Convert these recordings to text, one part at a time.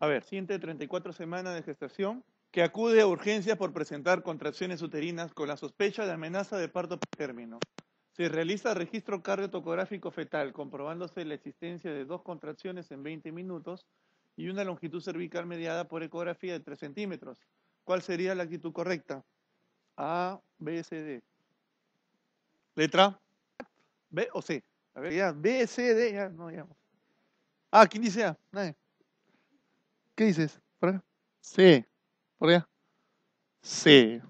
a ver, siente 34 semanas de gestación, que acude a urgencias por presentar contracciones uterinas con la sospecha de amenaza de parto término. Se realiza registro cardiotocográfico fetal, comprobándose la existencia de dos contracciones en 20 minutos y una longitud cervical mediada por ecografía de 3 centímetros. ¿Cuál sería la actitud correcta? A, B, C, D. Letra B o C. A ver, ya, B, C, D, ya, no, ya. Ah, ¿quién dice A? Nadie. ¿Qué dices? ¿Por Sí. ¿Por allá? Sí.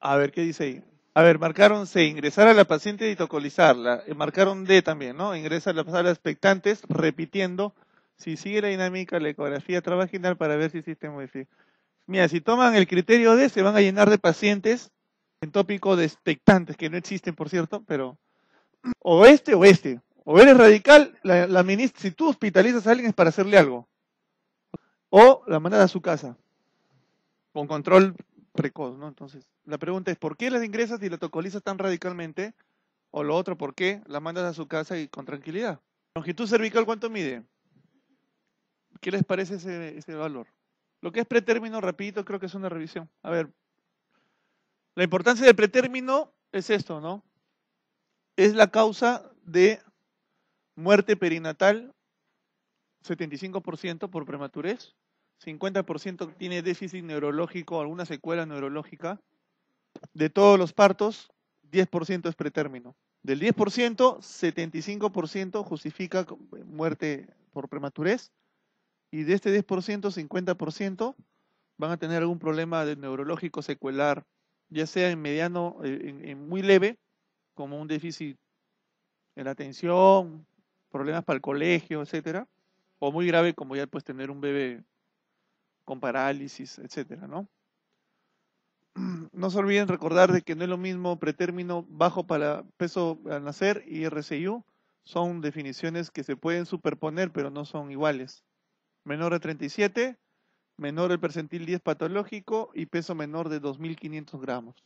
A ver, ¿qué dice ahí? A ver, marcaron C, ingresar a la paciente y tocolizarla. Eh, marcaron D también, ¿no? Ingresar a la sala expectantes, repitiendo, si sigue la dinámica, la ecografía trabajinal, para ver si existe modificación. Mira, si toman el criterio D, se van a llenar de pacientes en tópico de expectantes, que no existen, por cierto, pero o este o este. O eres radical, la, la si tú hospitalizas a alguien es para hacerle algo o la mandas a su casa con control precoz, ¿no? Entonces, la pregunta es, ¿por qué las ingresas y la tocolizas tan radicalmente? O lo otro, ¿por qué la mandas a su casa y con tranquilidad? Longitud cervical, ¿cuánto mide? ¿Qué les parece ese, ese valor? Lo que es pretérmino, repito, creo que es una revisión. A ver, la importancia del pretérmino es esto, ¿no? Es la causa de muerte perinatal, 75% por prematurez, 50% tiene déficit neurológico, alguna secuela neurológica. De todos los partos, 10% es pretérmino. Del 10%, 75% justifica muerte por prematurez. Y de este 10%, 50% van a tener algún problema neurológico secuelar, ya sea en mediano, eh, muy leve, como un déficit en la atención, problemas para el colegio, etcétera, o muy grave como ya pues tener un bebé con parálisis, etcétera, ¿no? No se olviden recordar de que no es lo mismo pretérmino bajo para peso al nacer y RCU. Son definiciones que se pueden superponer, pero no son iguales. Menor a 37, menor el percentil 10 patológico y peso menor de 2.500 gramos.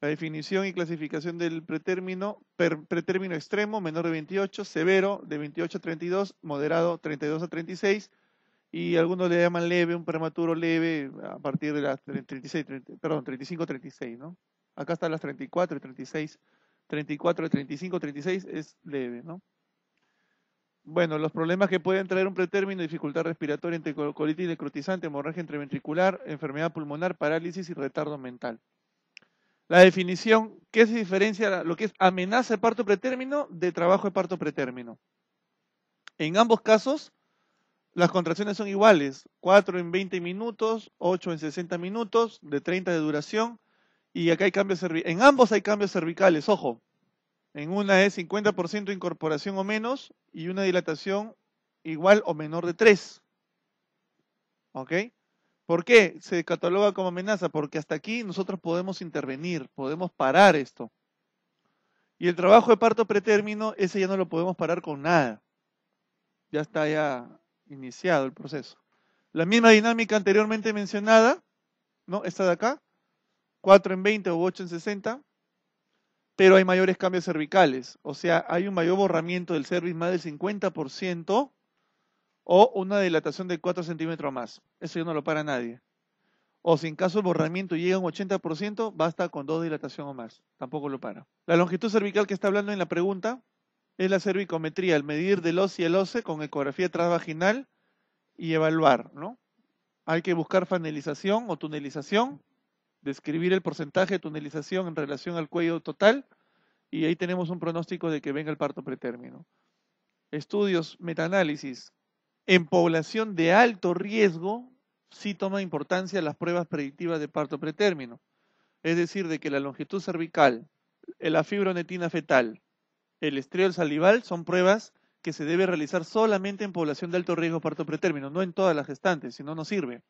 La definición y clasificación del pretérmino, pretérmino extremo, menor de 28, severo de 28 a 32, moderado 32 a 36, y algunos le llaman leve, un prematuro leve a partir de las 35, 36, ¿no? Acá están las 34, 36, 34, 35, 36 es leve, ¿no? Bueno, los problemas que pueden traer un pretérmino, dificultad respiratoria, colitis necrotizante, hemorragia entreventricular, enfermedad pulmonar, parálisis y retardo mental. La definición, ¿qué se diferencia lo que es amenaza de parto pretérmino de trabajo de parto pretérmino? En ambos casos, las contracciones son iguales, 4 en 20 minutos, 8 en 60 minutos, de 30 de duración, y acá hay cambios cervicales. En ambos hay cambios cervicales, ojo. En una es 50% incorporación o menos y una dilatación igual o menor de 3. ¿Ok? ¿Por qué se cataloga como amenaza? Porque hasta aquí nosotros podemos intervenir, podemos parar esto. Y el trabajo de parto pretérmino, ese ya no lo podemos parar con nada. Ya está ya iniciado el proceso. La misma dinámica anteriormente mencionada, ¿no? Esta de acá, 4 en 20 o 8 en 60, pero hay mayores cambios cervicales, o sea, hay un mayor borramiento del cervix más del 50% o una dilatación de 4 centímetros más. Eso ya no lo para nadie. O si en caso el borramiento llega a un 80%, basta con dos dilatación o más. Tampoco lo para. La longitud cervical que está hablando en la pregunta es la cervicometría, el medir del oce y el OCE con ecografía transvaginal y evaluar, ¿no? Hay que buscar fanelización o tunelización, describir el porcentaje de tunelización en relación al cuello total y ahí tenemos un pronóstico de que venga el parto pretérmino. Estudios metaanálisis en población de alto riesgo sí toma importancia las pruebas predictivas de parto pretérmino, es decir, de que la longitud cervical, la fibronetina fetal, el estriol salival son pruebas que se debe realizar solamente en población de alto riesgo parto pretérmino, no en todas las gestantes, si no, no sirve.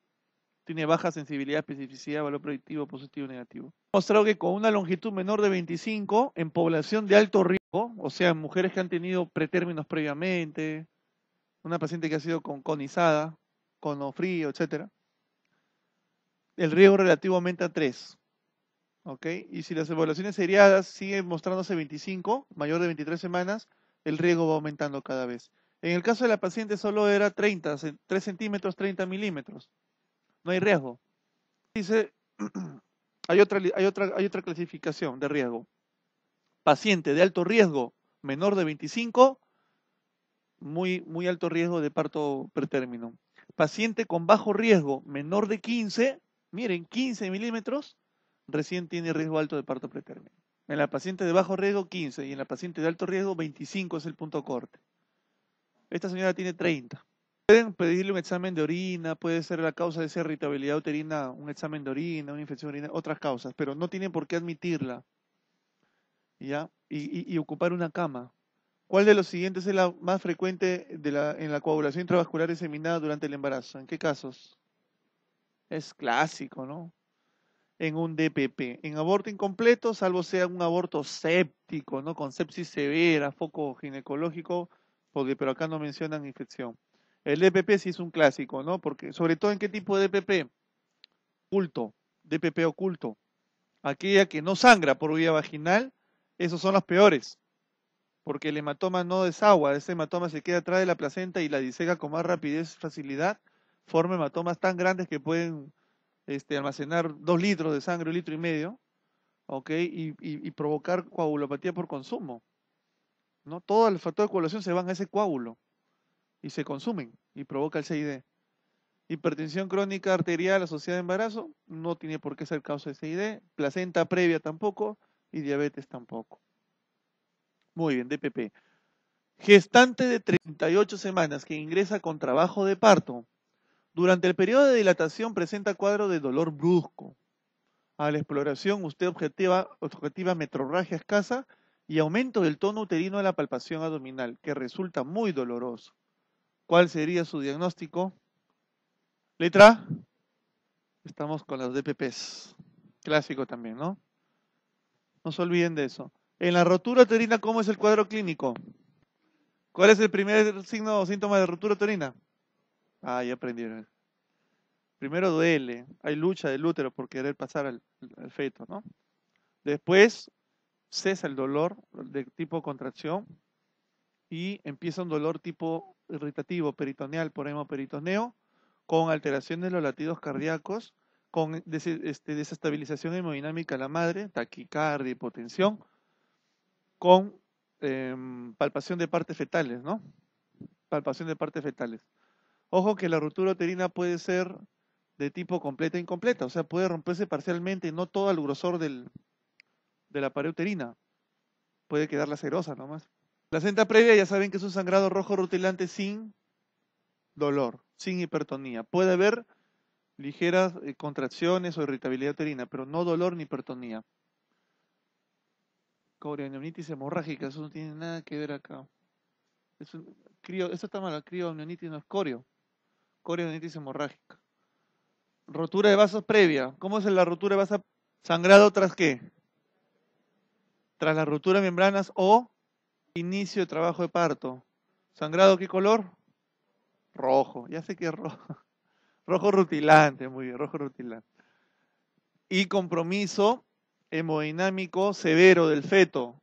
Tiene baja sensibilidad, especificidad, valor predictivo, positivo, negativo. Mostrado que con una longitud menor de 25, en población de alto riesgo, o sea, mujeres que han tenido pretérminos previamente, una paciente que ha sido con conizada, con frío, etc., el riesgo relativo aumenta a 3. Y si las evaluaciones seriadas siguen mostrándose 25, mayor de 23 semanas, el riesgo va aumentando cada vez. En el caso de la paciente solo era 30, 3 centímetros, 30 milímetros. No hay riesgo. Dice, hay otra, hay otra, hay otra clasificación de riesgo. Paciente de alto riesgo, menor de 25, muy, muy alto riesgo de parto pretérmino. Paciente con bajo riesgo, menor de 15, miren, 15 milímetros, recién tiene riesgo alto de parto preterminal. En la paciente de bajo riesgo, 15, y en la paciente de alto riesgo, 25 es el punto corte. Esta señora tiene 30. Pueden pedirle un examen de orina, puede ser la causa de esa irritabilidad uterina, un examen de orina, una infección de orina, otras causas, pero no tienen por qué admitirla. ¿Ya? Y, y, ocupar una cama. ¿Cuál de los siguientes es la más frecuente de la, en la coagulación intravascular diseminada durante el embarazo? ¿En qué casos? Es clásico, ¿no? en un DPP. En aborto incompleto, salvo sea un aborto séptico, ¿no? Con sepsis severa, foco ginecológico, porque, pero acá no mencionan infección. El DPP sí es un clásico, ¿no? Porque, sobre todo, ¿en qué tipo de DPP? Oculto, DPP oculto. Aquella que no sangra por vía vaginal, esos son los peores. Porque el hematoma no desagua, ese hematoma se queda atrás de la placenta y la disega con más rapidez y facilidad, forma hematomas tan grandes que pueden este, almacenar dos litros de sangre, un litro y medio, Y, provocar coagulopatía por consumo. ¿no? Todos los factores de coagulación se van a ese coágulo y se consumen y provoca el CID. Hipertensión crónica arterial asociada a embarazo no tiene por qué ser causa de CID, placenta previa tampoco y diabetes tampoco. Muy bien, DPP. Gestante de 38 semanas que ingresa con trabajo de parto durante el periodo de dilatación presenta cuadro de dolor brusco. A la exploración usted objetiva, objetiva metrorragia escasa y aumento del tono uterino de la palpación abdominal, que resulta muy doloroso. ¿Cuál sería su diagnóstico? Letra Estamos con las DPPs. Clásico también, ¿no? No se olviden de eso. En la rotura uterina, ¿cómo es el cuadro clínico? ¿Cuál es el primer signo o síntoma de rotura uterina? Ah, ya aprendieron. Primero duele, hay lucha del útero por querer pasar al, feto, ¿no? Después cesa el dolor de tipo contracción y empieza un dolor tipo irritativo, peritoneal, por hemoperitoneo, con alteración de los latidos cardíacos, con este, desestabilización hemodinámica de la madre, taquicardia, hipotensión, con em, palpación de partes fetales, ¿no? Palpación de partes fetales. Ojo que la ruptura uterina puede ser de tipo completa e incompleta, o sea, puede romperse parcialmente, no todo el grosor de la pared uterina. Puede quedar la serosa nomás. La senta previa ya saben que es un sangrado rojo rutilante sin dolor, sin hipertonía. Puede haber ligeras eh, contracciones o irritabilidad uterina, pero no dolor ni hipertonía. Corioamnionitis hemorrágica, eso no tiene nada que ver acá. Es esto está mal, amnionitis, no es corio. Coriodonitis hemorrágica. Rotura de vasos previa. ¿Cómo es la rotura de vasos? Sangrado tras qué? Tras la rotura de membranas o inicio de trabajo de parto. ¿Sangrado qué color? Rojo. Ya sé que es rojo. Rojo rutilante, muy bien, rojo rutilante. Y compromiso hemodinámico severo del feto.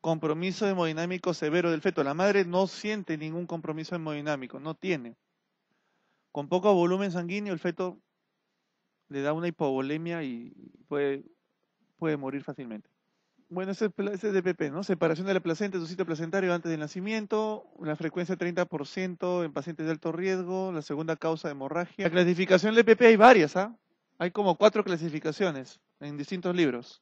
Compromiso hemodinámico severo del feto. La madre no siente ningún compromiso hemodinámico, no tiene. Con poco volumen sanguíneo, el feto le da una hipovolemia y puede, morir fácilmente. Bueno, ese, es es DPP, ¿no? Separación de la placenta, su sitio placentario antes del nacimiento, una frecuencia de 30% en pacientes de alto riesgo, la segunda causa de hemorragia. La clasificación del DPP hay varias, ¿ah? Hay como cuatro clasificaciones en distintos libros.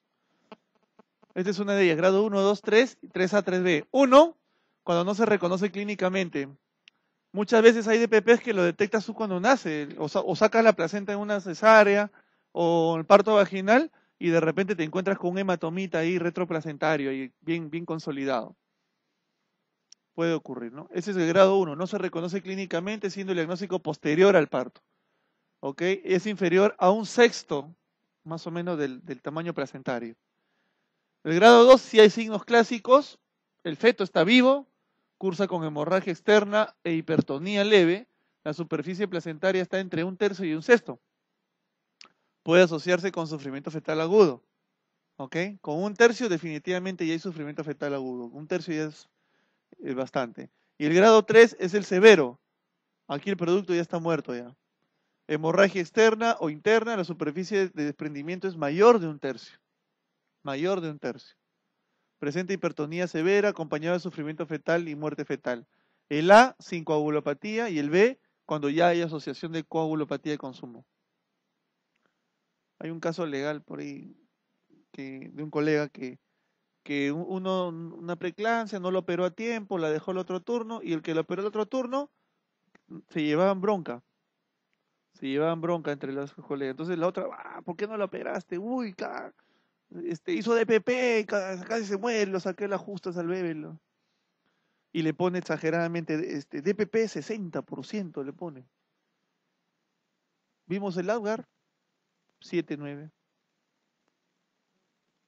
Esta es una de ellas, grado 1, 2, 3, 3A, 3B. Uno, cuando no se reconoce clínicamente, Muchas veces hay DPPs que lo detectas tú cuando nace, o, sacas la placenta en una cesárea o el parto vaginal y de repente te encuentras con un hematomita ahí retroplacentario y bien, bien consolidado. Puede ocurrir, ¿no? Ese es el grado 1, no se reconoce clínicamente siendo el diagnóstico posterior al parto. ¿Ok? Es inferior a un sexto, más o menos, del, del tamaño placentario. El grado 2, si hay signos clásicos, el feto está vivo, cursa con hemorragia externa e hipertonía leve, la superficie placentaria está entre un tercio y un sexto. Puede asociarse con sufrimiento fetal agudo. ¿Ok? Con un tercio definitivamente ya hay sufrimiento fetal agudo. Un tercio ya es, eh, bastante. Y el grado 3 es el severo. Aquí el producto ya está muerto ya. Hemorragia externa o interna, la superficie de desprendimiento es mayor de un tercio. Mayor de un tercio presenta hipertonía severa acompañada de sufrimiento fetal y muerte fetal. El A sin coagulopatía y el B cuando ya hay asociación de coagulopatía y consumo. Hay un caso legal por ahí de un colega que, que uno, una preclancia, no lo operó a tiempo, la dejó el otro turno y el que lo operó el otro turno se llevaban bronca. Se llevaban bronca entre los colegas. Entonces la otra, ah, ¿por qué no lo operaste? Uy, este, hizo DPP, casi se muere, lo saqué las justas al bebé Y le pone exageradamente, este, DPP 60% le pone. Vimos el Augar, 7-9.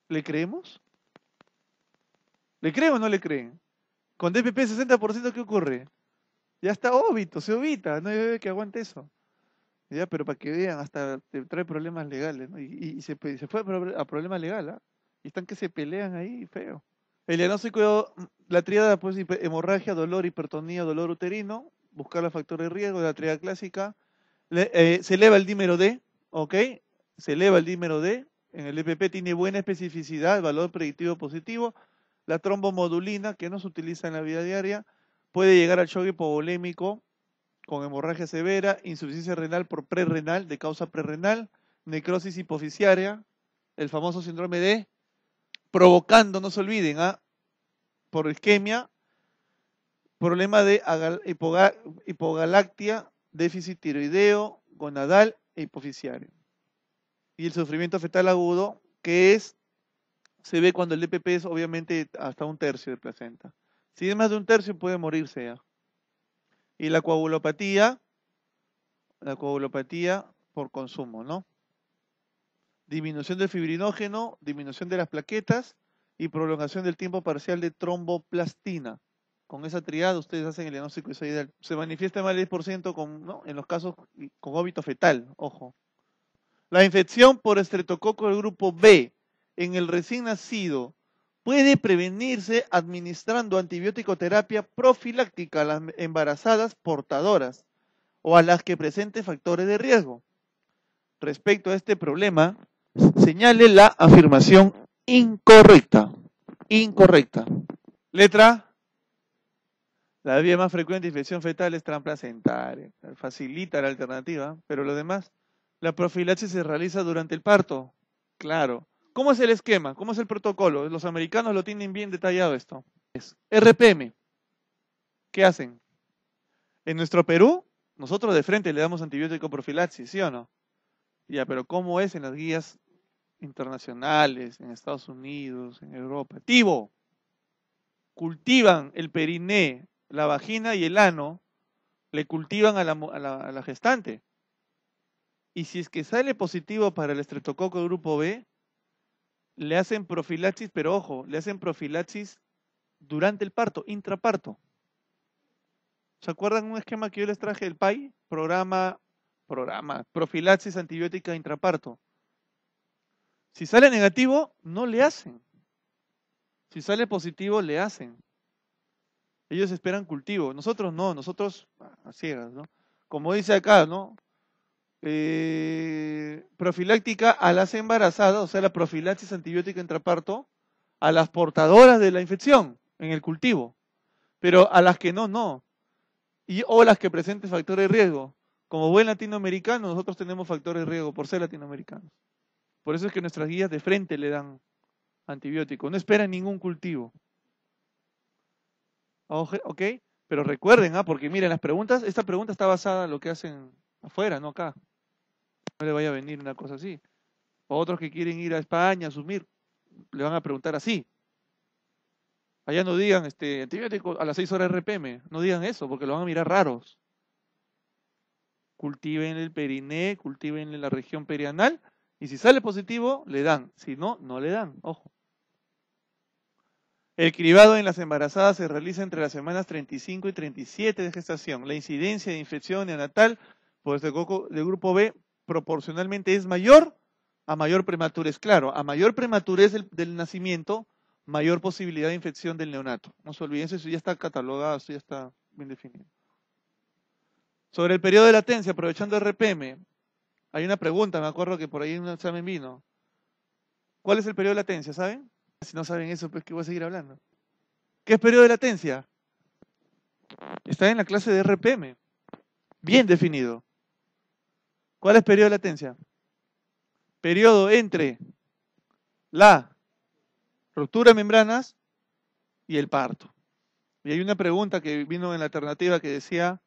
¿Le creemos? ¿Le creen o no le creen? Con DPP 60%, ¿qué ocurre? Ya está óbito, se obita, no hay bebé que aguante eso pero para que vean, hasta trae problemas legales, Y, se, fue a problemas legales, ¿ah? Y están que se pelean ahí, feo. El diagnóstico, mm, la triada, pues, hemorragia, dolor, hipertonía, dolor uterino, buscar los factores de riesgo de la tríada clásica. Eh, se eleva el dímero D, ¿ok? Se eleva el dímero D. En el EPP tiene buena especificidad, valor predictivo positivo. La trombomodulina, que no se utiliza en la vida diaria, puede llegar al shock hipovolémico con hemorragia severa, insuficiencia renal por prerrenal, de causa prerrenal, necrosis hipoficiaria, el famoso síndrome de provocando, no se olviden, ¿ah? por isquemia, problema de hipogalactia, déficit tiroideo, gonadal e hipoficiario. Y el sufrimiento fetal agudo, que es, se ve cuando el DPP es obviamente hasta un tercio de placenta. Si es más de un tercio, puede morirse ya. ¿ah? Y la coagulopatía, la coagulopatía por consumo, ¿no? Disminución del fibrinógeno, disminución de las plaquetas y prolongación del tiempo parcial de tromboplastina. Con esa triada ustedes hacen el diagnóstico ideal. Se manifiesta más del 10% en los casos con óbito fetal, ojo. La infección por estreptococo del grupo B en el recién nacido puede prevenirse administrando antibiótico-terapia profiláctica a las embarazadas portadoras o a las que presenten factores de riesgo. Respecto a este problema, señale la afirmación incorrecta. Incorrecta. Letra. La vía más frecuente de infección fetal es transplacentaria. Facilita la alternativa, pero lo demás. La profilaxis se realiza durante el parto. Claro. ¿Cómo es el esquema? ¿Cómo es el protocolo? Los americanos lo tienen bien detallado esto. Es RPM. ¿Qué hacen? En nuestro Perú, nosotros de frente le damos antibiótico profilaxis, ¿sí o no? Ya, pero ¿cómo es en las guías internacionales, en Estados Unidos, en Europa? Tivo. Cultivan el periné, la vagina y el ano, le cultivan a la, a la gestante. Y si es que sale positivo para el estreptococo grupo B, le hacen profilaxis, pero ojo, le hacen profilaxis durante el parto, intraparto. ¿Se acuerdan un esquema que yo les traje del PAI? Programa, programa, profilaxis antibiótica intraparto. Si sale negativo, no le hacen. Si sale positivo, le hacen. Ellos esperan cultivo. Nosotros no, nosotros ah, así ¿no? Como dice acá, ¿no? eh, profiláctica a las embarazadas, o sea, la profilaxis antibiótica intraparto, a las portadoras de la infección en el cultivo, pero a las que no, no. Y, o las que presenten factores de riesgo. Como buen latinoamericano, nosotros tenemos factores de riesgo por ser latinoamericanos. Por eso es que nuestras guías de frente le dan antibiótico. No esperan ningún cultivo. ¿Ok? Pero recuerden, ¿ah? porque miren, las preguntas, esta pregunta está basada en lo que hacen afuera, no acá no le vaya a venir una cosa así. otros que quieren ir a España a asumir, le van a preguntar así. Allá no digan este, antibiótico a las 6 horas RPM, no digan eso porque lo van a mirar raros. Cultiven el periné, cultiven la región perianal y si sale positivo, le dan. Si no, no le dan. Ojo. El cribado en las embarazadas se realiza entre las semanas 35 y 37 de gestación. La incidencia de infección neonatal por este del grupo B proporcionalmente es mayor, a mayor prematurez. Claro, a mayor prematurez del, nacimiento, mayor posibilidad de infección del neonato. No se olviden, eso ya está catalogado, eso ya está bien definido. Sobre el periodo de latencia, aprovechando RPM, hay una pregunta, me acuerdo que por ahí un examen vino. ¿Cuál es el periodo de latencia, saben? Si no saben eso, pues que voy a seguir hablando. ¿Qué es periodo de latencia? Está en la clase de RPM, bien definido. ¿Cuál es periodo de latencia? Periodo entre la ruptura de membranas y el parto. Y hay una pregunta que vino en la alternativa que decía,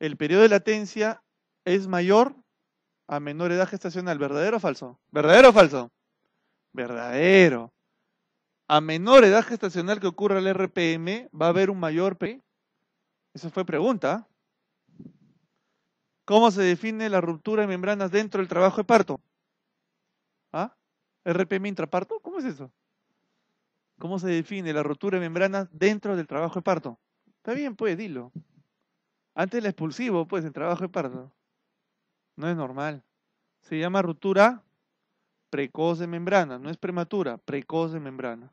¿el periodo de latencia es mayor a menor edad gestacional? ¿Verdadero o falso? ¿Verdadero o falso? Verdadero. A menor edad gestacional que ocurra el RPM, ¿va a haber un mayor P? Esa fue pregunta. ¿Cómo se define la ruptura de membranas dentro del trabajo de parto? ¿Ah? ¿RPM intraparto? ¿Cómo es eso? ¿Cómo se define la ruptura de membranas dentro del trabajo de parto? Está bien, pues, dilo. Antes del expulsivo, pues, el trabajo de parto. No es normal. Se llama ruptura precoz de membrana, no es prematura, precoz de membrana.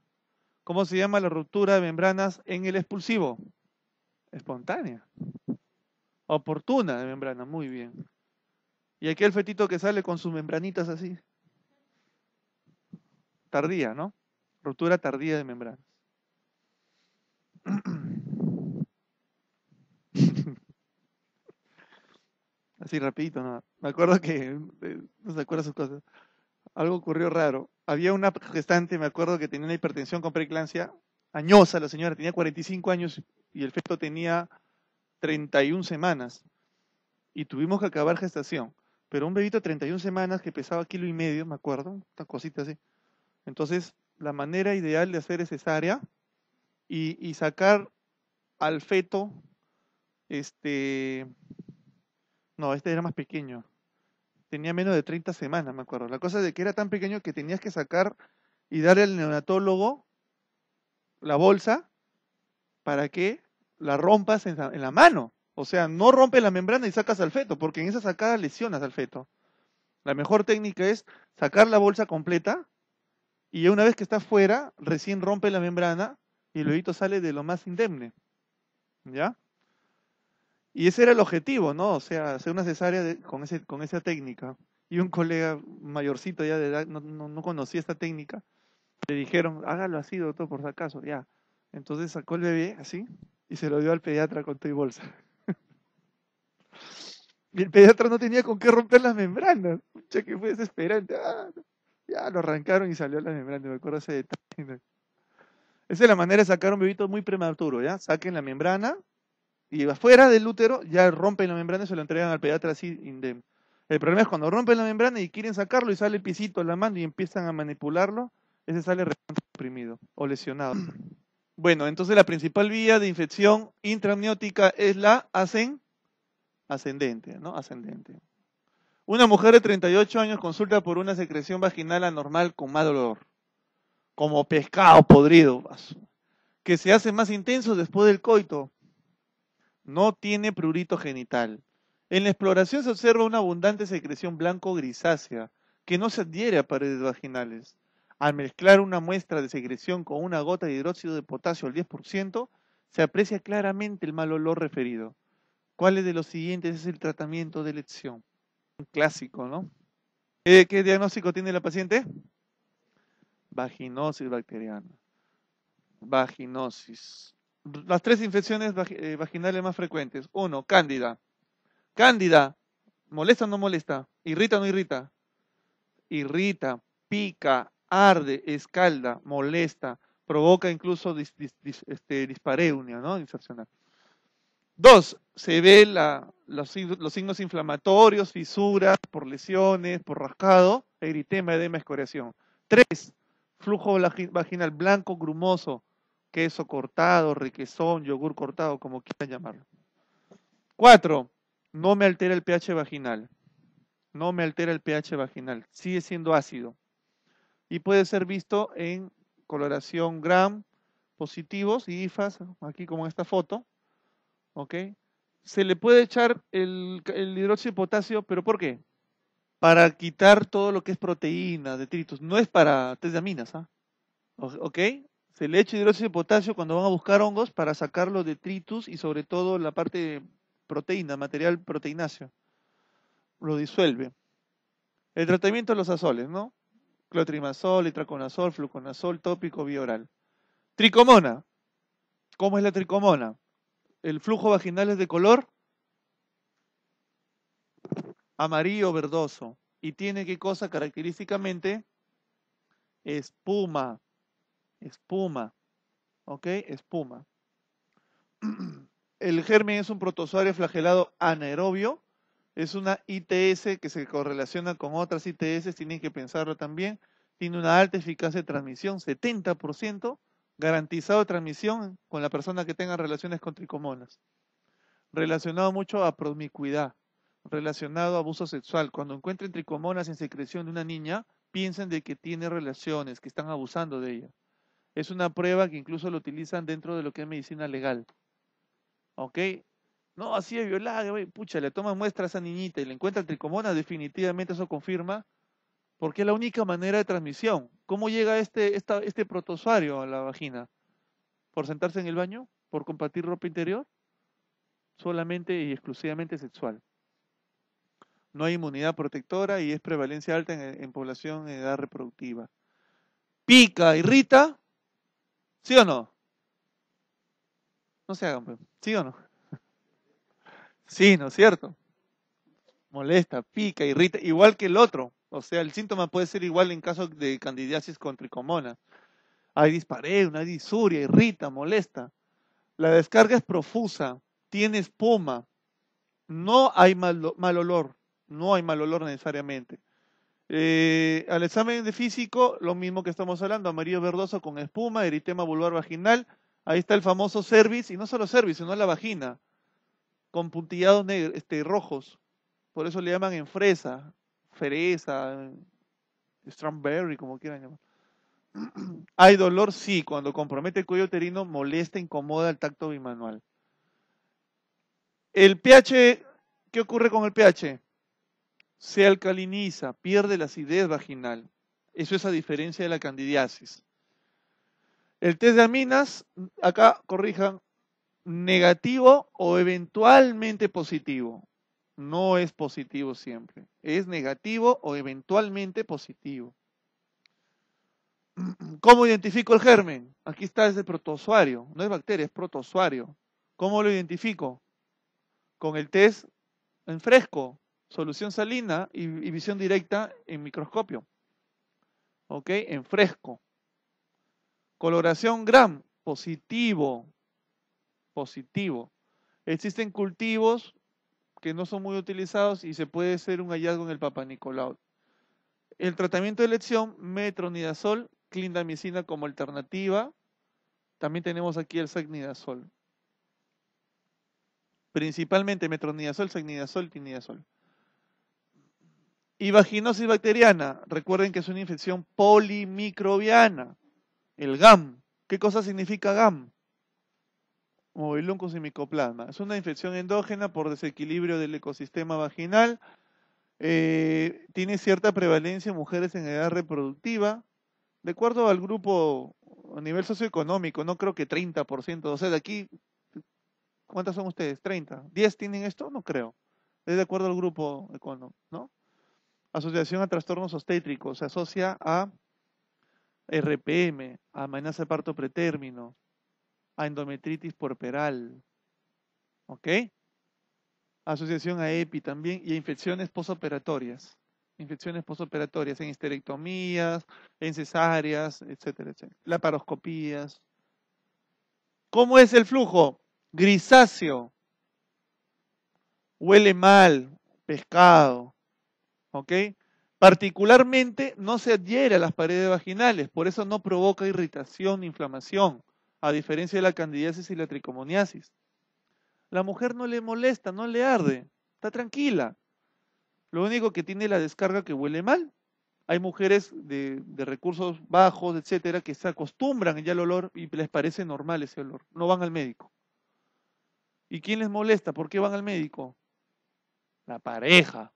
¿Cómo se llama la ruptura de membranas en el expulsivo? Espontánea oportuna de membrana, muy bien. Y aquel fetito que sale con sus membranitas así. Tardía, ¿no? Ruptura tardía de membranas. así rapidito, ¿no? Me acuerdo que, eh, no se acuerda sus cosas. Algo ocurrió raro. Había una gestante, me acuerdo que tenía una hipertensión con preeclampsia, añosa la señora, tenía 45 años y el feto tenía 31 semanas y tuvimos que acabar gestación. Pero un bebito de 31 semanas que pesaba kilo y medio, me acuerdo, una cosita así. Entonces, la manera ideal de hacer es cesárea y, y sacar al feto, este, no, este era más pequeño, tenía menos de 30 semanas, me acuerdo. La cosa de que era tan pequeño que tenías que sacar y darle al neonatólogo la bolsa para que la rompas en la, mano. O sea, no rompes la membrana y sacas al feto, porque en esa sacada lesionas al feto. La mejor técnica es sacar la bolsa completa y una vez que está fuera, recién rompe la membrana y el bebito sale de lo más indemne. ¿Ya? Y ese era el objetivo, ¿no? O sea, hacer una cesárea con, ese, con esa técnica. Y un colega mayorcito ya de edad, no, no, no conocía esta técnica, le dijeron, hágalo así, doctor, por si acaso, ya. Entonces sacó el bebé así, y se lo dio al pediatra con todo y bolsa. y el pediatra no tenía con qué romper las membranas. Pucha, que fue desesperante. Ah, ya lo arrancaron y salió la membrana, me acuerdo ese detalle. Esa es la manera de sacar un bebito muy prematuro, ¿ya? Saquen la membrana y afuera del útero ya rompen la membrana y se lo entregan al pediatra así indemne. El problema es cuando rompen la membrana y quieren sacarlo y sale el pisito en la mano y empiezan a manipularlo, ese sale reprimido o lesionado. Bueno, entonces la principal vía de infección intramniótica es la ascendente, Ascendente. Una mujer de 38 años consulta por una secreción vaginal anormal con mal olor, como pescado podrido, que se hace más intenso después del coito. No tiene prurito genital. En la exploración se observa una abundante secreción blanco grisácea que no se adhiere a paredes vaginales. Al mezclar una muestra de secreción con una gota de hidróxido de potasio al 10%, se aprecia claramente el mal olor referido. ¿Cuál de los siguientes es el tratamiento de elección? Un clásico, ¿no? ¿Qué, qué diagnóstico tiene la paciente? Vaginosis bacteriana. Vaginosis. Las tres infecciones eh, vaginales más frecuentes. Uno, cándida. Cándida. ¿Molesta o no molesta? ¿Irrita o no irrita? Irrita, pica, arde, escalda, molesta, provoca incluso este, dispareunia ¿no? insercional. Dos, se ve los, signos inflamatorios, fisuras, por lesiones, por rascado, eritema, edema, escoriación. Tres, flujo vaginal blanco, grumoso, queso cortado, riquezón, yogur cortado, como quieran llamarlo. Cuatro, no me altera el pH vaginal. No me altera el pH vaginal. Sigue siendo ácido y puede ser visto en coloración gram positivos y IFAS, aquí como en esta foto. ¿Ok? Se le puede echar el, hidróxido de potasio, pero ¿por qué? Para quitar todo lo que es proteína, detritus. No es para test de aminas, ¿ah? ¿Ok? Se le echa hidróxido de potasio cuando van a buscar hongos para sacar los detritus y sobre todo la parte de proteína, material proteináceo. Lo disuelve. El tratamiento de los azoles, ¿no? clotrimazol, itraconazol, fluconazol, tópico, bioral. Tricomona. ¿Cómo es la tricomona? El flujo vaginal es de color amarillo verdoso y tiene qué cosa característicamente espuma, espuma, ¿ok? Espuma. El germen es un protozoario flagelado anaerobio es una ITS que se correlaciona con otras ITS, tienen que pensarlo también. Tiene una alta eficacia de transmisión, 70% garantizado de transmisión con la persona que tenga relaciones con tricomonas. Relacionado mucho a promiscuidad, relacionado a abuso sexual. Cuando encuentren tricomonas en secreción de una niña, piensen de que tiene relaciones, que están abusando de ella. Es una prueba que incluso lo utilizan dentro de lo que es medicina legal. ¿Ok? no, así es violada, pucha, le toma muestra a esa niñita y le el tricomona. definitivamente eso confirma, porque es la única manera de transmisión. ¿Cómo llega este, esta, este protozoario a la vagina? ¿Por sentarse en el baño? ¿Por compartir ropa interior? Solamente y exclusivamente sexual. No hay inmunidad protectora y es prevalencia alta en, en población en edad reproductiva. Pica, irrita, ¿sí o no? No se hagan, pues. ¿sí o no? Sí, ¿no es cierto? Molesta, pica, irrita, igual que el otro. O sea, el síntoma puede ser igual en caso de candidiasis con tricomonas. Hay dispareo, una disuria, irrita, molesta. La descarga es profusa, tiene espuma. No hay mal, olor, no hay mal olor necesariamente. Eh, al examen de físico, lo mismo que estamos hablando, amarillo verdoso con espuma, eritema vulvar vaginal. Ahí está el famoso cervix, y no solo cervix, sino la vagina con puntillados negros, este, rojos. Por eso le llaman en fresa, fresa, strawberry, como quieran llamar. Hay dolor, sí, cuando compromete el cuello uterino, molesta, incomoda el tacto bimanual. El pH, ¿qué ocurre con el pH? Se alcaliniza, pierde la acidez vaginal. Eso es a diferencia de la candidiasis. El test de aminas, acá corrijan, negativo o eventualmente positivo. No es positivo siempre. Es negativo o eventualmente positivo. ¿Cómo identifico el germen? Aquí está ese protozoario. No es bacteria, es protozoario. ¿Cómo lo identifico? Con el test en fresco, solución salina y, y visión directa en microscopio. ¿Ok? En fresco. Coloración gram, positivo positivo. Existen cultivos que no son muy utilizados y se puede hacer un hallazgo en el Papa El tratamiento de elección, metronidazol, clindamicina como alternativa. También tenemos aquí el sagnidazol. Principalmente metronidazol, sagnidazol, tinidazol. Y vaginosis bacteriana. Recuerden que es una infección polimicrobiana. El GAM. ¿Qué cosa significa GAM? y micoplasma. Es una infección endógena por desequilibrio del ecosistema vaginal. Eh, tiene cierta prevalencia en mujeres en edad reproductiva. De acuerdo al grupo a nivel socioeconómico, no creo que 30%, o sea, de aquí, ¿cuántas son ustedes? 30. ¿10 tienen esto? No creo. Es de acuerdo al grupo económico, ¿no? Asociación a trastornos obstétricos, se asocia a RPM, a amenaza de parto pretérmino, a endometritis porperal. ¿Ok? Asociación a EPI también y a infecciones posoperatorias. Infecciones posoperatorias en histerectomías, en cesáreas, etcétera, etcétera. Laparoscopías. ¿Cómo es el flujo? Grisáceo. Huele mal, pescado. ¿Ok? Particularmente no se adhiere a las paredes vaginales, por eso no provoca irritación, inflamación a diferencia de la candidiasis y la tricomoniasis. La mujer no le molesta, no le arde, está tranquila. Lo único que tiene la descarga que huele mal. Hay mujeres de, recursos bajos, etcétera, que se acostumbran ya al olor y les parece normal ese olor. No van al médico. ¿Y quién les molesta? ¿Por qué van al médico? La pareja.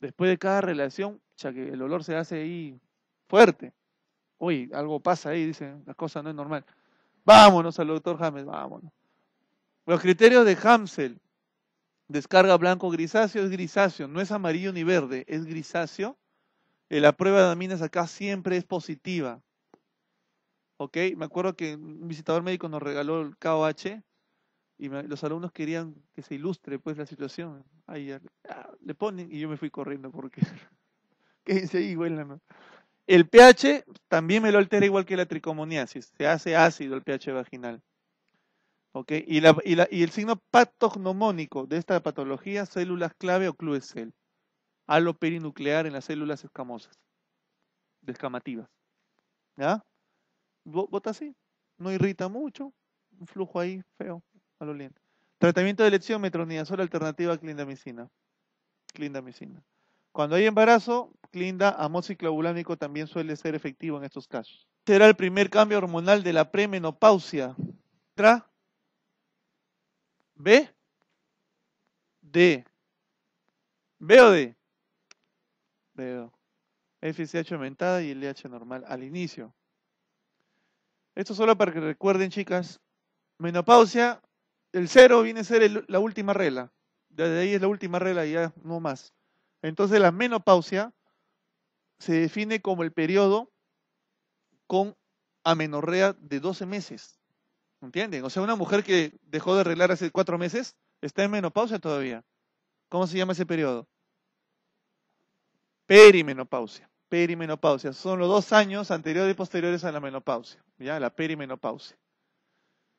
Después de cada relación, ya que el olor se hace ahí fuerte. Uy, algo pasa ahí, dicen, la cosa no es normal. Vámonos al doctor James, vámonos. Los criterios de Hamsel, descarga blanco grisáceo, es grisáceo, no es amarillo ni verde, es grisáceo. Eh, la prueba de aminas acá siempre es positiva. ¿Ok? Me acuerdo que un visitador médico nos regaló el KOH y los alumnos querían que se ilustre pues la situación. Ahí ah, le ponen y yo me fui corriendo porque dice ahí, huélanlo. El pH también me lo altera igual que la tricomoniasis, se hace ácido el pH vaginal. ¿Ok? Y, el signo patognomónico de esta patología, células clave o cluecel, halo perinuclear en las células escamosas, descamativas. ¿Ya? Vota así, no irrita mucho, un flujo ahí feo, lento. Tratamiento de elección, metronidazol alternativa clindamicina. Clindamicina. Cuando hay embarazo, Clinda amociclobulánico también suele ser efectivo en estos casos. Será el primer cambio hormonal de la premenopausia. ¿Tra? B. D. B o D. Veo. FSH aumentada y el LH normal al inicio. Esto solo para que recuerden, chicas. Menopausia, el cero viene a ser la última regla. Desde ahí es la última regla y ya no más. Entonces la menopausia se define como el periodo con amenorrea de 12 meses. ¿Entienden? O sea, una mujer que dejó de arreglar hace cuatro meses está en menopausia todavía. ¿Cómo se llama ese periodo? Perimenopausia. Perimenopausia. Son los dos años anteriores y posteriores a la menopausia. ¿Ya? La perimenopausia.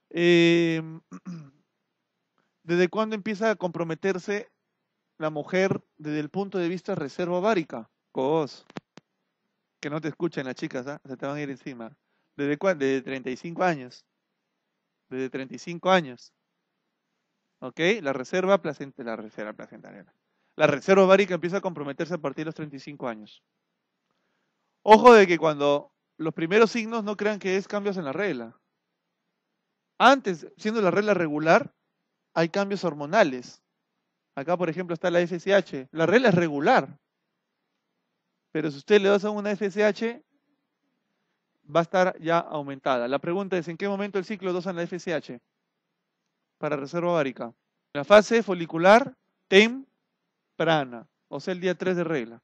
Eh, ¿Desde cuándo empieza a comprometerse la mujer desde el punto de vista reserva ovárica. Que no te escuchen las chicas, ¿ah? se te van a ir encima. ¿Desde cuándo? Desde 35 años. Desde 35 años. ¿Ok? La reserva placentaria. La reserva placentaria. La reserva ovárica empieza a comprometerse a partir de los 35 años. Ojo de que cuando los primeros signos no crean que es cambios en la regla. Antes, siendo la regla regular, hay cambios hormonales Acá, por ejemplo, está la FSH. La regla es regular. Pero si usted le da una FSH, va a estar ya aumentada. La pregunta es, ¿en qué momento el ciclo dosan la FSH? Para reserva ovárica. La fase folicular temprana, o sea, el día 3 de regla.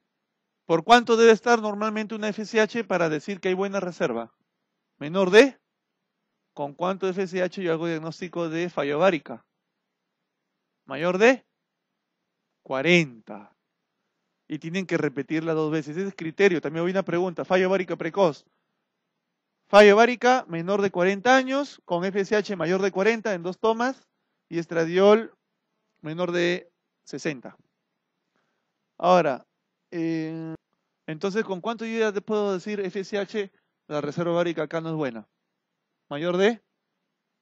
¿Por cuánto debe estar normalmente una FSH para decir que hay buena reserva? Menor de, ¿con cuánto FSH yo hago diagnóstico de falla ovárica? Mayor de, 40. Y tienen que repetirla dos veces. Ese es criterio. También hubo una pregunta. fallo ovárica precoz. fallo ovárica menor de 40 años, con FSH mayor de 40 en dos tomas y estradiol menor de 60. Ahora, eh, entonces, ¿con cuánto yo ya te puedo decir FSH? La reserva ovárica acá no es buena. Mayor de,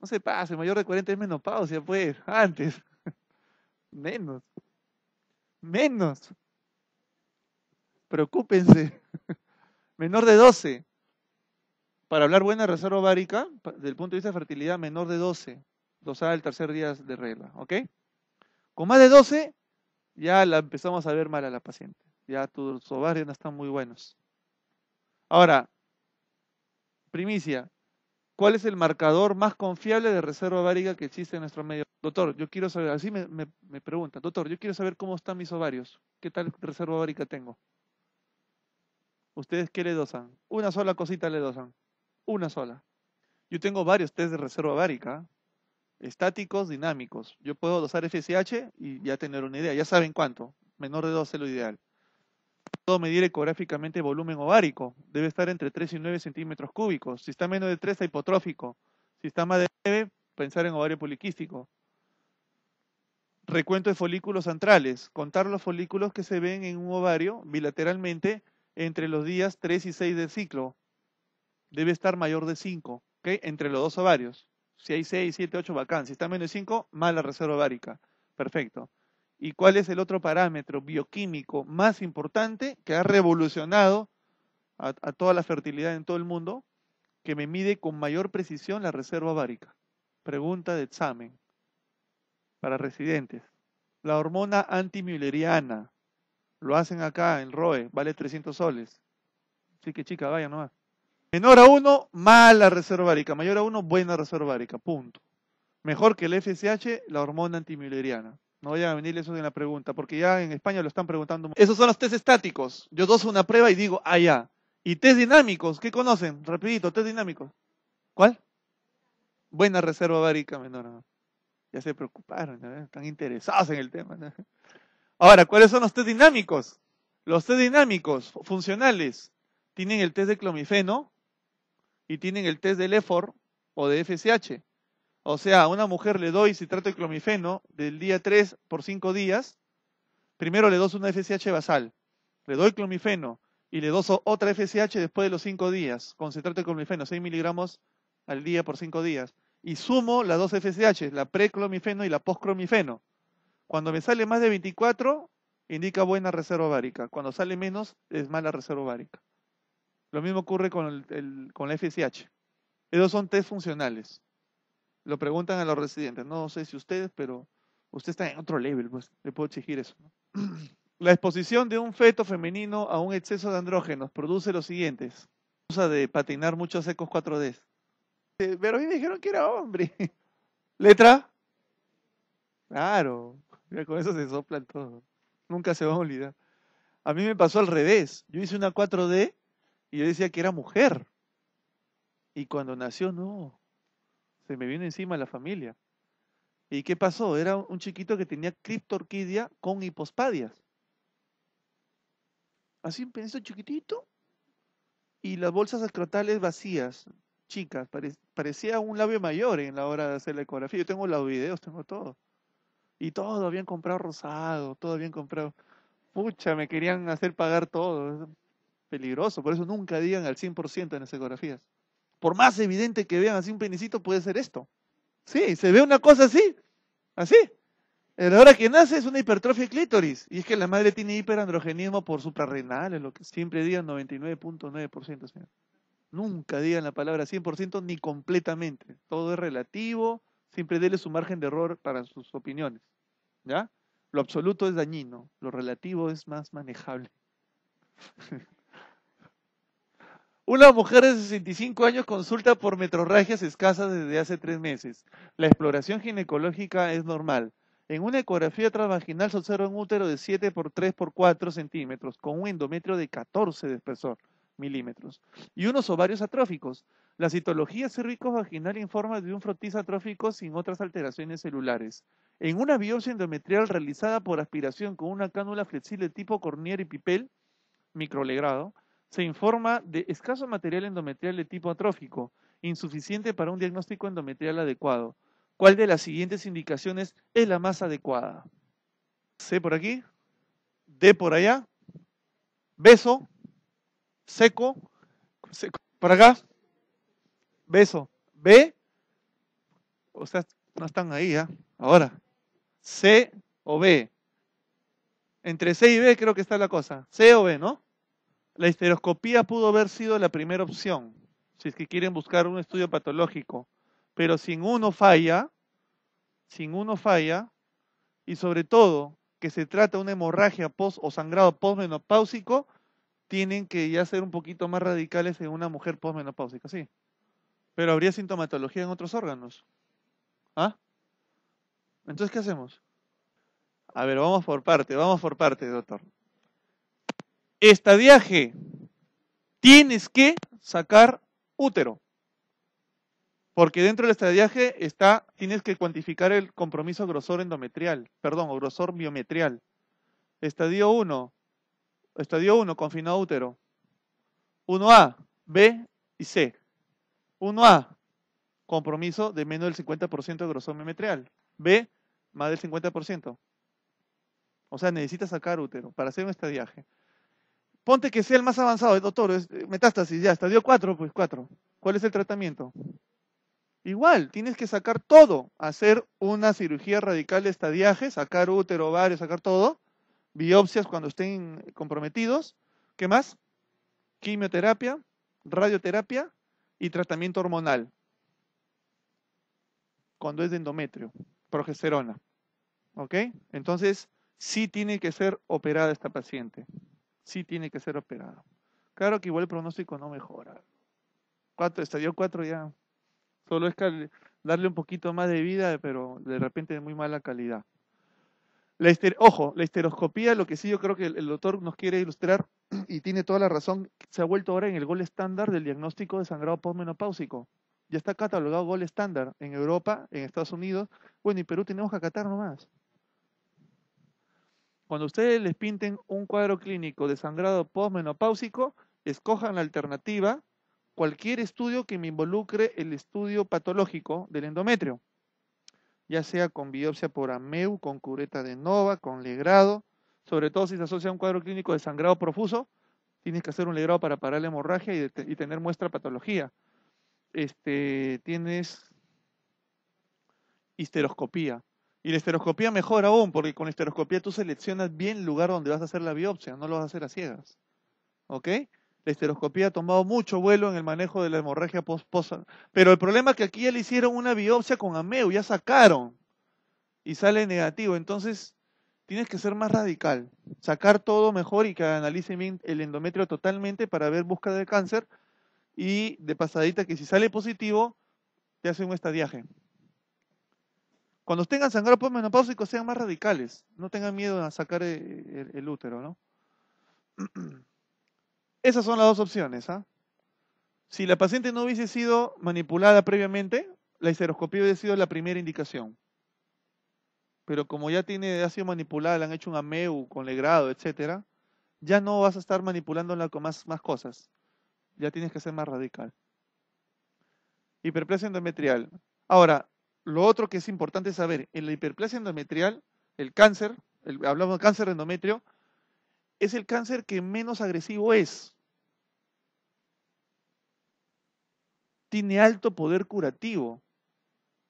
no se pase, mayor de 40 es menopausia, pues, antes. Menos. Menos. Preocúpense. Menor de 12. Para hablar buena reserva ovárica, desde el punto de vista de fertilidad, menor de 12. Dosada el tercer día de regla, ¿ok? Con más de 12, ya la empezamos a ver mal a la paciente. Ya tus ovarios no están muy buenos. Ahora, primicia, ¿cuál es el marcador más confiable de reserva ovárica que existe en nuestro medio? Doctor, yo quiero saber, así me, pregunta. doctor, yo quiero saber cómo están mis ovarios, qué tal reserva ovárica tengo. ¿Ustedes qué le dosan? Una sola cosita le dosan. Una sola. Yo tengo varios test de reserva ovárica, estáticos, dinámicos. Yo puedo dosar FSH y ya tener una idea. Ya saben cuánto. Menor de dos es lo ideal. Puedo medir ecográficamente volumen ovárico. Debe estar entre 3 y 9 centímetros cúbicos. Si está menos de 3, está hipotrófico. Si está más de 9, pensar en ovario poliquístico recuento de folículos centrales. contar los folículos que se ven en un ovario bilateralmente entre los días 3 y 6 del ciclo. Debe estar mayor de 5, ¿ok? entre los dos ovarios. Si hay 6, 7, 8 vacantes, si está menos de 5, mala reserva ovárica. Perfecto. ¿Y cuál es el otro parámetro bioquímico más importante que ha revolucionado a, a toda la fertilidad en todo el mundo? Que me mide con mayor precisión la reserva ovárica. Pregunta de examen para residentes. La hormona antimileriana. lo hacen acá en ROE, vale 300 soles. Así que chica, vaya nomás. Menor a 1, mala reserva árica. Mayor a 1, buena reserva bárica. Punto. Mejor que el FSH, la hormona antimileriana. No vayan a venir eso en la pregunta, porque ya en España lo están preguntando. Esos son los test estáticos. Yo dos una prueba y digo, allá. Ah, y test dinámicos, ¿qué conocen? Rapidito, test dinámicos. ¿Cuál? Buena reserva bárica menor. Ya se preocuparon, están interesados en el tema. Ahora, ¿cuáles son los test dinámicos? Los test dinámicos funcionales tienen el test de clomifeno y tienen el test del efor o de FSH. O sea, a una mujer le doy citrato de clomifeno del día 3 por 5 días. Primero le doy una FSH basal, le doy clomifeno y le doy otra FSH después de los 5 días, con citrato de clomifeno, 6 miligramos al día por 5 días y sumo las dos FSH, la preclomifeno y la postcromifeno. Cuando me sale más de 24, indica buena reserva ovárica. Cuando sale menos, es mala reserva ovárica. Lo mismo ocurre con, el, con la FSH. Esos son test funcionales. Lo preguntan a los residentes. No sé si ustedes, pero usted está en otro level, pues le puedo exigir eso. La exposición de un feto femenino a un exceso de andrógenos produce los siguientes. Usa de patinar muchos ecos 4D. Pero a me dijeron que era hombre. ¿Letra? Claro. Mira, con eso se soplan todo. Nunca se va a olvidar. A mí me pasó al revés. Yo hice una 4D y yo decía que era mujer. Y cuando nació, no. Se me vino encima la familia. ¿Y qué pasó? Era un chiquito que tenía criptorquidia con hipospadias. Así un chiquitito y las bolsas escrotales vacías chicas, parecía un labio mayor en la hora de hacer la ecografía. Yo tengo los videos, tengo todo. Y todo habían comprado rosado, todo habían comprado. Pucha, me querían hacer pagar todo. Es peligroso, por eso nunca digan al 100% en las ecografías. Por más evidente que vean así un penicito, puede ser esto. Sí, se ve una cosa así, así. A la hora que nace es una hipertrofia clítoris. Y es que la madre tiene hiperandrogenismo por suprarrenal, es lo que siempre digan 99.9%, señor. Nunca digan la palabra 100% ni completamente. Todo es relativo. Siempre déle su margen de error para sus opiniones. ¿Ya? Lo absoluto es dañino. Lo relativo es más manejable. Una mujer de 65 años consulta por metrorragias escasas desde hace tres meses. La exploración ginecológica es normal. En una ecografía transvaginal se observa un útero de 7 por 3 por 4 centímetros, con un endometrio de 14 de espesor milímetros, y unos ovarios atróficos. La citología cérvico-vaginal informa de un frotis atrófico sin otras alteraciones celulares. En una biopsia endometrial realizada por aspiración con una cánula flexible tipo Cornier y Pipel, microlegrado, se informa de escaso material endometrial de tipo atrófico, insuficiente para un diagnóstico endometrial adecuado. ¿Cuál de las siguientes indicaciones es la más adecuada? C por aquí, D por allá, beso, seco, seco para acá, beso, B, o sea, no están ahí, ¿ah? ahora, C o B, entre C y B creo que está la cosa, C o B, ¿no? La histeroscopía pudo haber sido la primera opción, si es que quieren buscar un estudio patológico, pero sin uno falla, sin uno falla, y sobre todo que se trata de una hemorragia post o sangrado postmenopáusico, tienen que ya ser un poquito más radicales en una mujer posmenopáusica, sí. Pero habría sintomatología en otros órganos. ¿Ah? Entonces, ¿qué hacemos? A ver, vamos por parte, vamos por parte, doctor. Estadiaje. Tienes que sacar útero. Porque dentro del estadiaje está, tienes que cuantificar el compromiso grosor endometrial, perdón, o grosor biometrial. Estadio 1, Estadio 1, confinado útero. 1A, B y C. 1A, compromiso de menos del 50% de grosor B, más del 50%. O sea, necesita sacar útero para hacer un estadiaje. Ponte que sea el más avanzado, doctor, es eh, metástasis, ya, estadio 4, pues 4. ¿Cuál es el tratamiento? Igual, tienes que sacar todo, hacer una cirugía radical de estadiaje, sacar útero, ovario, sacar todo, biopsias cuando estén comprometidos. ¿Qué más? Quimioterapia, radioterapia y tratamiento hormonal. Cuando es de endometrio, progesterona. ¿Ok? Entonces, sí tiene que ser operada esta paciente. Sí tiene que ser operada. Claro que igual el pronóstico no mejora. Cuatro, estadio 4 ya. Solo es darle un poquito más de vida, pero de repente de muy mala calidad. La Ojo, la esteroscopía, lo que sí yo creo que el, doctor nos quiere ilustrar y tiene toda la razón, se ha vuelto ahora en el gol estándar del diagnóstico de sangrado postmenopáusico. Ya está catalogado gol estándar en Europa, en Estados Unidos. Bueno, y Perú tenemos que acatar nomás. Cuando ustedes les pinten un cuadro clínico de sangrado postmenopáusico, escojan la alternativa, cualquier estudio que me involucre el estudio patológico del endometrio ya sea con biopsia por AMEU, con cureta de NOVA, con legrado. Sobre todo si se asocia a un cuadro clínico de sangrado profuso, tienes que hacer un legrado para parar la hemorragia y, tener muestra patología. Este, tienes histeroscopía. Y la histeroscopía mejor aún, porque con la histeroscopía tú seleccionas bien el lugar donde vas a hacer la biopsia, no lo vas a hacer a ciegas. ¿Ok? La esteroscopía ha tomado mucho vuelo en el manejo de la hemorragia posposa. Pero el problema es que aquí ya le hicieron una biopsia con ameu, ya sacaron y sale negativo. Entonces, tienes que ser más radical, sacar todo mejor y que analicen bien el endometrio totalmente para ver búsqueda de cáncer y de pasadita que si sale positivo, te hacen un estadiaje. Cuando tengan sangrado postmenopáusico, sean más radicales, no tengan miedo a sacar eh, el útero, ¿no? Esas son las dos opciones. ¿ah? Si la paciente no hubiese sido manipulada previamente, la histeroscopia hubiese sido la primera indicación. Pero como ya tiene, ha sido manipulada, le han hecho un AMEU con legrado, etcétera, ya no vas a estar manipulándola con más, cosas. Ya tienes que ser más radical. Hiperplasia endometrial. Ahora, lo otro que es importante saber, en la hiperplasia endometrial, el cáncer, hablamos de cáncer endometrio, es el cáncer que menos agresivo es. Tiene alto poder curativo.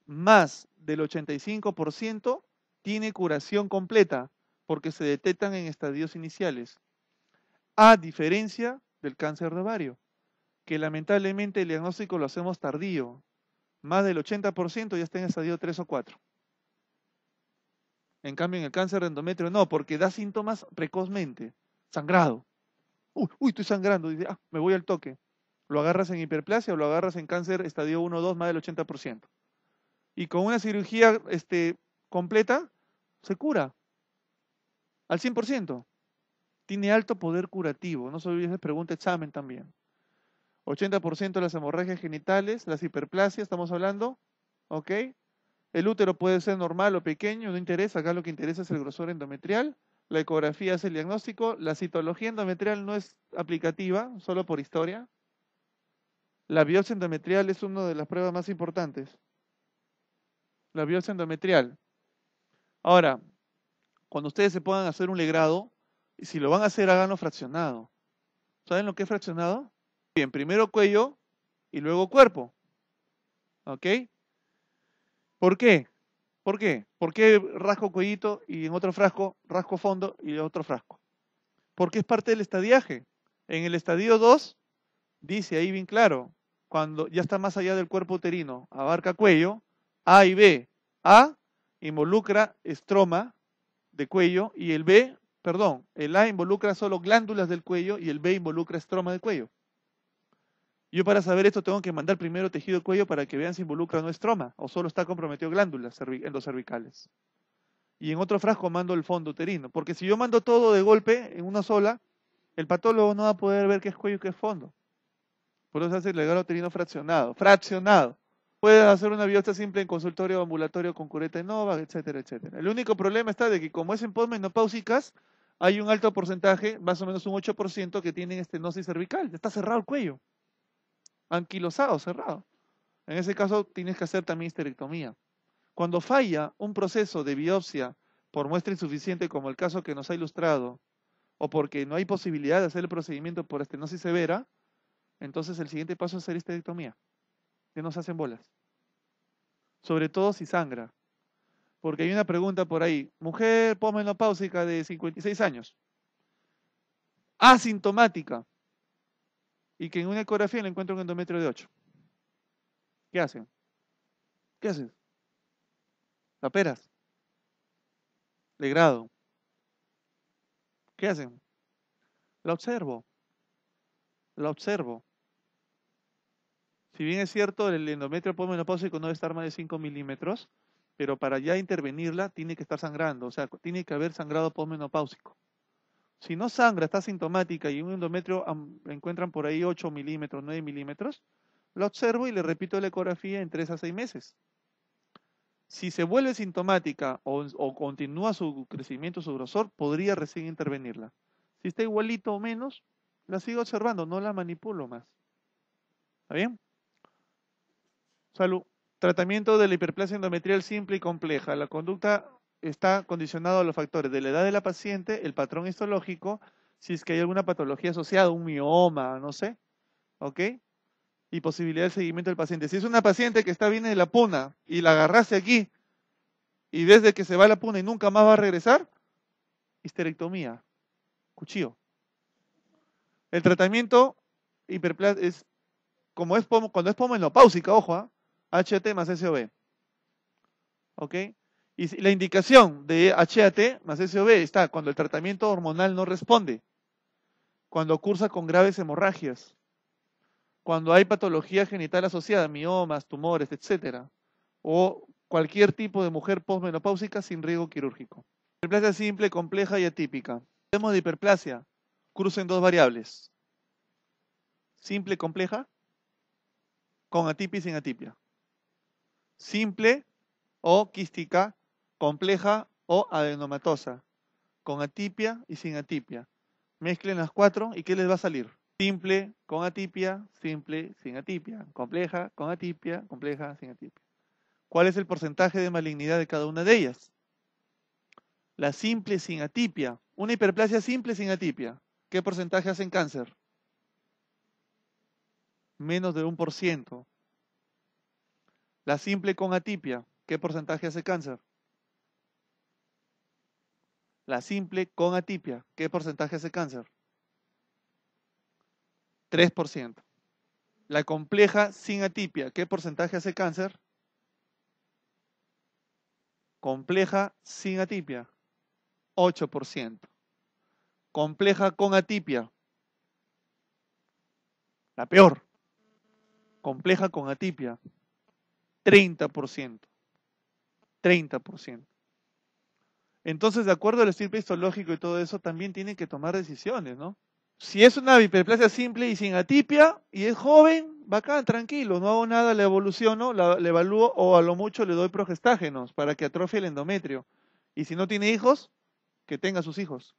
Más del 85% tiene curación completa porque se detectan en estadios iniciales. A diferencia del cáncer de ovario, que lamentablemente el diagnóstico lo hacemos tardío. Más del 80% ya está en estadio 3 o 4. En cambio, en el cáncer de endometrio no, porque da síntomas precozmente. Sangrado. Uy, estoy sangrando. Dice, ah, me voy al toque. Lo agarras en hiperplasia o lo agarras en cáncer estadio 1 2, más del 80%. Y con una cirugía este, completa, se cura. Al 100%. Tiene alto poder curativo. No se olviden, pregunta examen también. 80% de las hemorragias genitales, las hiperplasias, estamos hablando, ¿ok? El útero puede ser normal o pequeño, no interesa, acá lo que interesa es el grosor endometrial. La ecografía es el diagnóstico. La citología endometrial no es aplicativa, solo por historia. La biopsia endometrial es una de las pruebas más importantes. La biopsia endometrial. Ahora, cuando ustedes se puedan hacer un legrado, y si lo van a hacer, háganlo fraccionado. ¿Saben lo que es fraccionado? Bien, primero cuello y luego cuerpo. ¿Ok? ¿Por qué? ¿Por qué? ¿Por qué rasco cuellito y en otro frasco rasco fondo y en otro frasco? Porque es parte del estadiaje. En el estadio 2 dice ahí bien claro, cuando ya está más allá del cuerpo uterino, abarca cuello, A y B. A involucra estroma de cuello y el B, perdón, el A involucra solo glándulas del cuello y el B involucra estroma de cuello. Yo para saber esto tengo que mandar primero tejido cuello para que vean si involucra o no estroma o solo está comprometido glándulas en los cervicales. Y en otro frasco mando el fondo uterino, porque si yo mando todo de golpe en una sola, el patólogo no va a poder ver qué es cuello y qué es fondo. Por eso se hace el legado uterino fraccionado, fraccionado. Puedes hacer una biopsia simple en consultorio ambulatorio con cureta nova, etcétera, etcétera. El único problema está de que como es en posmenopáusicas, hay un alto porcentaje, más o menos un 8%, que tienen estenosis cervical. Está cerrado el cuello anquilosado, cerrado. En ese caso tienes que hacer también histerectomía. Cuando falla un proceso de biopsia por muestra insuficiente, como el caso que nos ha ilustrado, o porque no hay posibilidad de hacer el procedimiento por estenosis severa, entonces el siguiente paso es hacer histerectomía. Que nos hacen bolas. Sobre todo si sangra. Porque hay una pregunta por ahí. Mujer posmenopáusica de 56 años. Asintomática y que en una ecografía le encuentro un endometrio de 8. ¿Qué hacen? ¿Qué hacen? La peras. Le grado. ¿Qué hacen? La observo. La observo. Si bien es cierto, el endometrio posmenopáusico no debe estar más de 5 milímetros, pero para ya intervenirla tiene que estar sangrando, o sea, tiene que haber sangrado posmenopáusico. Si no sangra, está sintomática y un endometrio encuentran por ahí 8 milímetros, 9 milímetros, la observo y le repito la ecografía en 3 a 6 meses. Si se vuelve sintomática o, o continúa su crecimiento, su grosor, podría recién intervenirla. Si está igualito o menos, la sigo observando, no la manipulo más. ¿Está bien? Salud. Tratamiento de la hiperplasia endometrial simple y compleja. La conducta está condicionado a los factores de la edad de la paciente, el patrón histológico, si es que hay alguna patología asociada, un mioma, no sé, ¿ok? Y posibilidad de seguimiento del paciente. Si es una paciente que está bien de la puna y la agarraste aquí y desde que se va a la puna y nunca más va a regresar, histerectomía, cuchillo. El tratamiento es como es cuando es pomenopáusica, ojo, HT ¿ah? más SOB. ¿Ok? Y la indicación de HAT más SOB está cuando el tratamiento hormonal no responde, cuando cursa con graves hemorragias, cuando hay patología genital asociada, miomas, tumores, etc. O cualquier tipo de mujer posmenopáusica sin riesgo quirúrgico. Hiperplasia simple, compleja y atípica. Hablemos de hiperplasia. Crucen dos variables. Simple, compleja, con atipia y sin atipia. Simple o quística compleja o adenomatosa, con atipia y sin atipia. Mezclen las cuatro y ¿qué les va a salir? Simple con atipia, simple sin atipia, compleja con atipia, compleja sin atipia. ¿Cuál es el porcentaje de malignidad de cada una de ellas? La simple sin atipia, una hiperplasia simple sin atipia, ¿qué porcentaje hacen cáncer? Menos de un por ciento. La simple con atipia, ¿qué porcentaje hace cáncer? La simple con atipia. ¿Qué porcentaje hace cáncer? 3%. La compleja sin atipia. ¿Qué porcentaje hace cáncer? Compleja sin atipia. 8%. Compleja con atipia. La peor. Compleja con atipia. 30%. 30%. Entonces, de acuerdo al estilo histológico y todo eso, también tienen que tomar decisiones, ¿no? Si es una hiperplasia simple y sin atipia y es joven, bacán, tranquilo, no hago nada, le evoluciono, le evalúo o a lo mucho le doy progestágenos para que atrofie el endometrio. Y si no tiene hijos, que tenga sus hijos.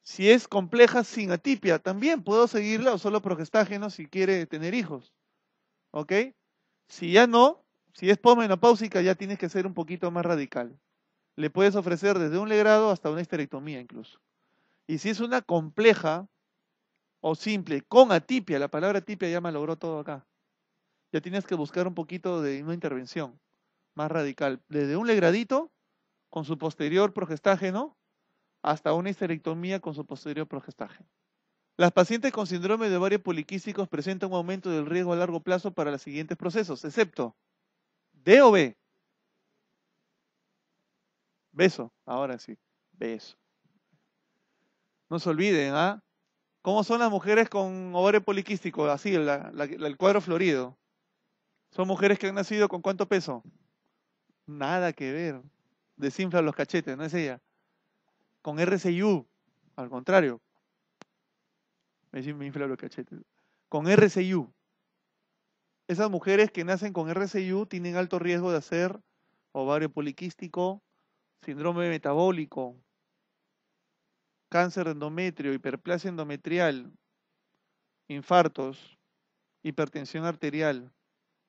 Si es compleja sin atipia, también puedo seguirla o solo progestágenos si quiere tener hijos. ¿Ok? Si ya no, si es pomenopáusica, ya tienes que ser un poquito más radical le puedes ofrecer desde un legrado hasta una histerectomía incluso. Y si es una compleja o simple, con atipia, la palabra atipia ya me logró todo acá. Ya tienes que buscar un poquito de una intervención más radical. Desde un legradito con su posterior progestágeno hasta una histerectomía con su posterior progestágeno. Las pacientes con síndrome de ovario poliquísticos presentan un aumento del riesgo a largo plazo para los siguientes procesos, excepto B. Beso, ahora sí, beso. No se olviden, ¿ah? ¿Cómo son las mujeres con ovario poliquístico? Así, el cuadro florido. Son mujeres que han nacido con cuánto peso? Nada que ver. Desinflan los cachetes, no es ella. Con RCU, al contrario. Me infla los cachetes. Con RCU. Esas mujeres que nacen con RCU tienen alto riesgo de hacer ovario poliquístico, síndrome metabólico, cáncer endometrio, hiperplasia endometrial, infartos, hipertensión arterial.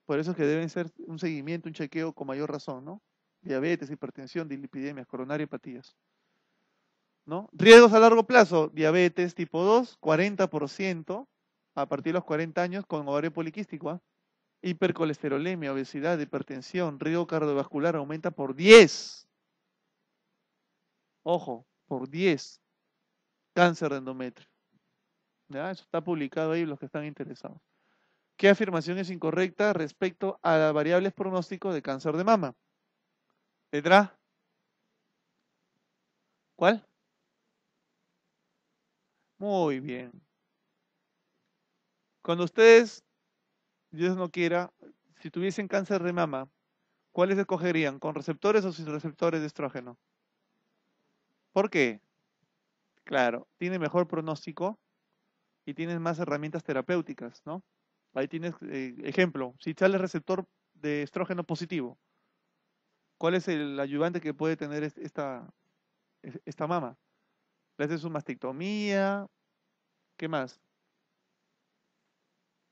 Por eso es que deben ser un seguimiento, un chequeo con mayor razón, ¿no? Diabetes, hipertensión, dilipidemias, coronariopatías. ¿No? Riesgos a largo plazo, diabetes tipo 2, 40% a partir de los 40 años con ovario poliquístico. ¿ah? Hipercolesterolemia, obesidad, hipertensión, riesgo cardiovascular aumenta por 10. Ojo, por 10. Cáncer de endometrio. ¿Ya? Eso está publicado ahí los que están interesados. ¿Qué afirmación es incorrecta respecto a las variables pronóstico de cáncer de mama? ¿Pedra? ¿Cuál? Muy bien. Cuando ustedes, Dios no quiera, si tuviesen cáncer de mama, ¿cuáles escogerían? ¿Con receptores o sin receptores de estrógeno? ¿Por qué? Claro, tiene mejor pronóstico y tiene más herramientas terapéuticas, ¿no? Ahí tienes, eh, ejemplo, si sale receptor de estrógeno positivo, ¿cuál es el ayudante que puede tener esta, esta mama? Le haces una mastectomía, ¿qué más?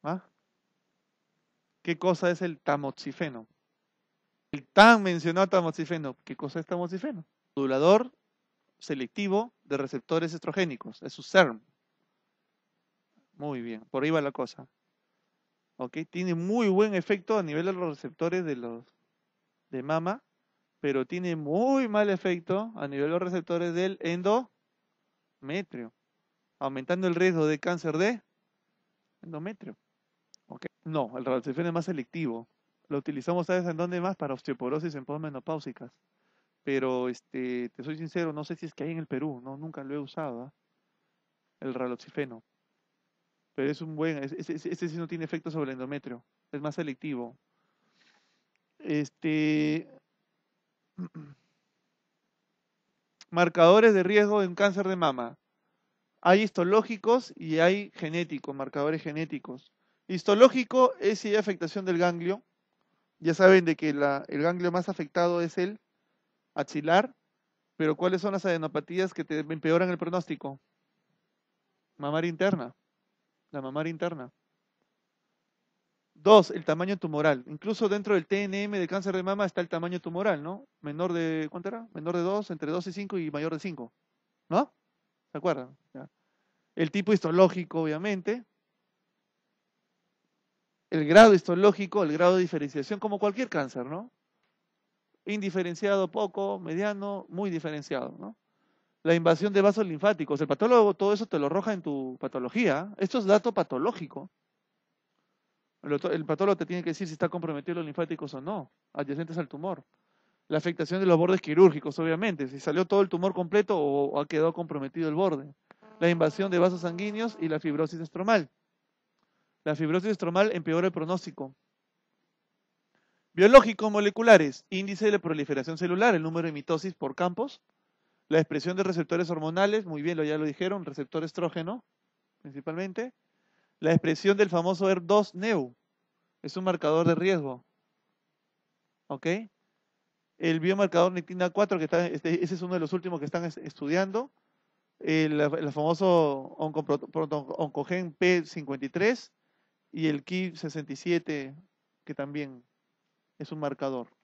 ¿Ah? ¿Qué cosa es el tamoxifeno? El tan mencionado tamoxifeno, ¿qué cosa es tamoxifeno? Modulador selectivo de receptores estrogénicos, es su CERM. Muy bien, por ahí va la cosa. Okay, Tiene muy buen efecto a nivel de los receptores de los de mama, pero tiene muy mal efecto a nivel de los receptores del endometrio, aumentando el riesgo de cáncer de endometrio. No, el raloxifeno es más selectivo. Lo utilizamos, ¿sabes en dónde más? Para osteoporosis en posmenopáusicas pero este, te soy sincero, no sé si es que hay en el Perú, no, nunca lo he usado, ¿ah? el raloxifeno. Pero es un buen, ese, sí no tiene efecto sobre el endometrio, es más selectivo. Este. Marcadores de riesgo de un cáncer de mama. Hay histológicos y hay genéticos, marcadores genéticos. Histológico es si hay afectación del ganglio. Ya saben de que el ganglio más afectado es el axilar, pero ¿cuáles son las adenopatías que te empeoran el pronóstico? Mamar interna, la mamar interna. Dos, el tamaño tumoral. Incluso dentro del TNM de cáncer de mama está el tamaño tumoral, ¿no? Menor de, ¿cuánto era? Menor de 2, entre 2 y 5 y mayor de 5, ¿no? ¿Se acuerdan? El tipo histológico, obviamente. El grado histológico, el grado de diferenciación, como cualquier cáncer, ¿no? indiferenciado poco, mediano, muy diferenciado, ¿no? La invasión de vasos linfáticos. El patólogo todo eso te lo arroja en tu patología. Esto es dato patológico. El patólogo te tiene que decir si está comprometido los linfáticos o no, adyacentes al tumor. La afectación de los bordes quirúrgicos, obviamente, si salió todo el tumor completo o ha quedado comprometido el borde. La invasión de vasos sanguíneos y la fibrosis estromal. La fibrosis estromal empeora el pronóstico. Biológicos moleculares, índice de proliferación celular, el número de mitosis por campos, la expresión de receptores hormonales, muy bien, ya lo dijeron, receptor estrógeno principalmente, la expresión del famoso ER2-NEU, es un marcador de riesgo, ¿ok? El biomarcador nitina 4, que este, ese es uno de los últimos que están estudiando, el, famoso oncogen P53 y el KI67, que también es un marcador.